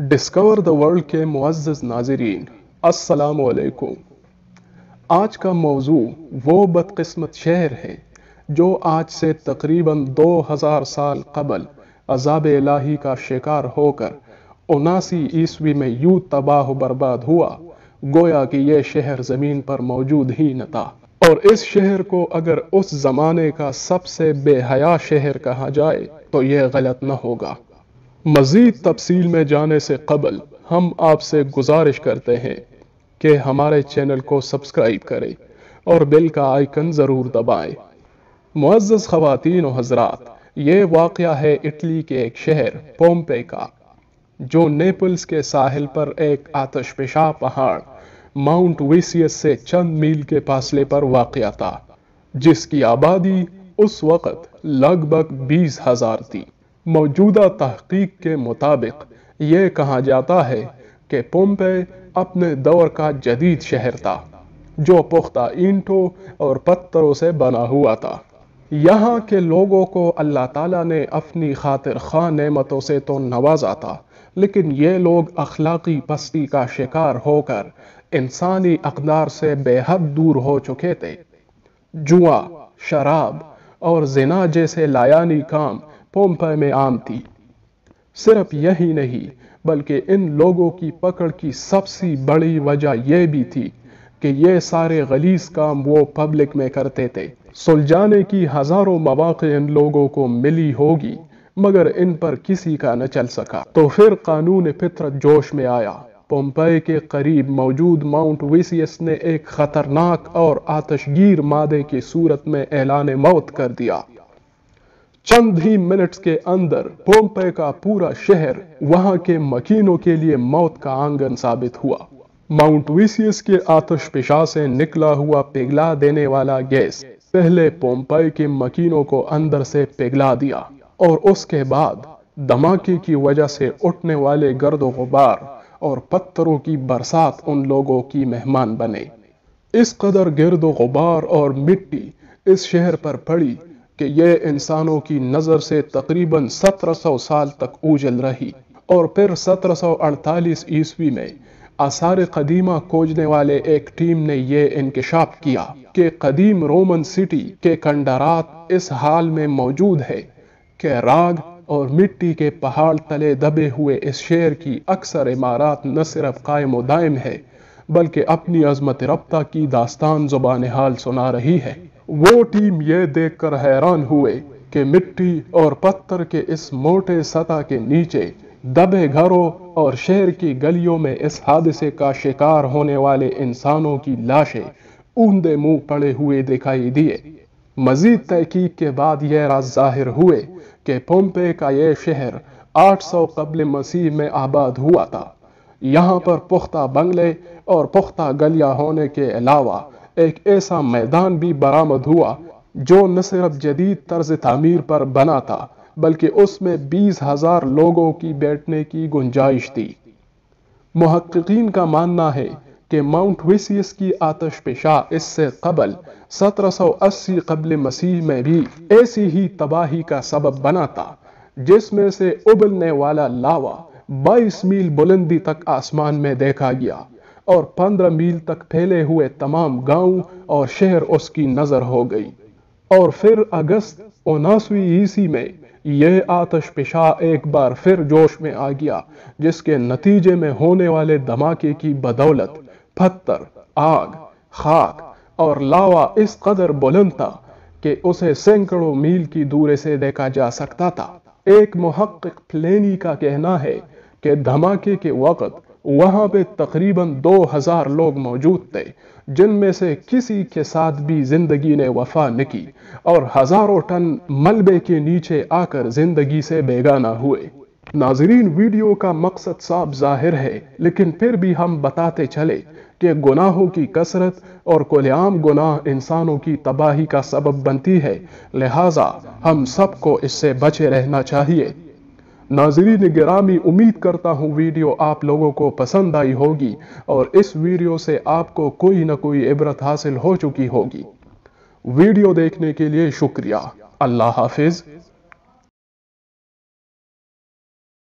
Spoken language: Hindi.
डिस्कवर द वर्ल्ड के मुआज़ नाजरीन असलकुम आज का मौजू वो बदकस्मत शहर है जो आज से तकरीबन 2000 साल कबल अजाब इलाही का शिकार होकर उनासी ईस्वी में यूं तबाह बर्बाद हुआ गोया कि यह शहर ज़मीन पर मौजूद ही न था और इस शहर को अगर उस ज़माने का सबसे बेहया शहर कहा जाए तो यह गलत न होगा मज़ीद तफसील में जाने से कबल हम आपसे गुजारिश करते हैं कि हमारे चैनल को सब्सक्राइब करें और बिल का आइकन ज़रूर दबाएं। मुआज़ ख़वातीन हजरात ये वाक़ है इटली के एक शहर पोम्पे का जो नेपल्स के साहिल पर एक आतश पेशा पहाड़ माउंट वेसियस से चंद मील के फासले पर वाक़ था जिसकी आबादी उस वक़्त लगभग बीस हज़ार थी मौजूदा तहकीक के मुताबिक ये कहा जाता है कि पोम्पे अपने दौर का जदीद शहर था जो पुख्ता ईंटों और पत्थरों से बना हुआ था यहाँ के लोगों को अल्लाह ताला ने अपनी खातिर खां नेमतों से तो नवाजा था लेकिन ये लोग अखलाकी पस्ती का शिकार होकर इंसानी अकदार से बेहद दूर हो चुके थे जुआ शराब और जिना जैसे लायानी काम पोम्पे में आम थी सिर्फ यही नहीं बल्कि इन लोगों की पकड़ की सबसे बड़ी वजह यह भी थी कि ये सारे गलीस काम वो पब्लिक में करते थे सुलझाने की हजारों मौाक़ इन लोगों को मिली होगी मगर इन पर किसी का न चल सका तो फिर कानून फितरत जोश में आया पोम्पे के करीब मौजूद माउंट विसियस ने एक खतरनाक और आतशगीर मादे की सूरत में ऐलान मौत कर दिया चंद ही मिनट्स के अंदर पोम्पे का पूरा शहर वहां के मकीनों के लिए मौत का आंगन साबित हुआ माउंट विसियस के पिशा से निकला हुआ पिघला देने वाला गैस पहले पोम्पे के मकीनों को अंदर से पिघला दिया और उसके बाद धमाके की वजह से उठने वाले गर्द गुबार और पत्थरों की बरसात उन लोगों की मेहमान बने इस कदर गिरद गुबार और मिट्टी इस शहर पर पड़ी कि यह इंसानों की नज़र से तकरीबन 1700 साल तक उजल रही और फिर 1748 ईस्वी में आसार कदीमा खोजने वाले एक टीम ने यह इंकशाफ किया कि कदीम रोमन सिटी के कंडारात इस हाल में मौजूद है कि राग और मिट्टी के पहाड़ तले दबे हुए इस शहर की अक्सर इमारत न सिर्फ कायम दायम है बल्कि अपनी अजमत रब्ता की दास्तान जुबान हाल सुना रही है वो टीम ये देखकर हैरान हुए कि मिट्टी और पत्थर के इस मोटे सतह के नीचे दबे घरों और शहर की गलियों में इस हादसे का शिकार होने वाले इंसानों की लाशें ऊंदे मुंह पड़े हुए दिखाई दिए मजीद तहकीक के बाद यह राज जाहिर हुए कि पोम्पे का यह शहर 800 कबल मसीह में आबाद हुआ था यहाँ पर पुख्ता बंगले और पुख्ता गलिया होने के अलावा एक ऐसा मैदान भी बरामद हुआ जो न सिर्फ जदीद तर्ज तमीर पर बना था बल्कि उसमें बीस हजार लोगों की बैठने की गुंजाइश थी महक्कीन का मानना है कि माउंट विसियस की आतश पेशा इससे कबल 1780 कबल मसीह में भी ऐसी ही तबाही का सबब बना था जिसमें से उबलने वाला लावा 22 मील बुलंदी तक आसमान में देखा गया और पंद्रह मील तक फैले हुए तमाम गांव और शहर उसकी नजर हो गई और फिर अगस्त उनासवीं ईसी में यह आतश पिशा एक बार फिर जोश में आ गया जिसके नतीजे में होने वाले धमाके की बदौलत पत्थर आग खाक और लावा इस कदर बुलंद था कि उसे सैकड़ों मील की दूरी से देखा जा सकता था एक मुहक्क प्लेनी का कहना है कि धमाके के वक्त वहाँ पे तकरीबन 2000 लोग मौजूद थे जिनमें से किसी के साथ भी ज़िंदगी ने वफा न की और हज़ारों टन मलबे के नीचे आकर ज़िंदगी से बेगाना हुए नाजरीन वीडियो का मकसद साफ जाहिर है लेकिन फिर भी हम बताते चले कि गुनाहों की कसरत और कोलेआम गुनाह इंसानों की तबाही का सबब बनती है लिहाजा हम सबको इससे बचे रहना चाहिए नाजरीन गिरामी उम्मीद करता हूँ वीडियो आप लोगों को पसंद आई होगी और इस वीडियो से आपको कोई ना कोई इबरत हासिल हो चुकी होगी वीडियो देखने के लिए शुक्रिया अल्लाह हाफिज़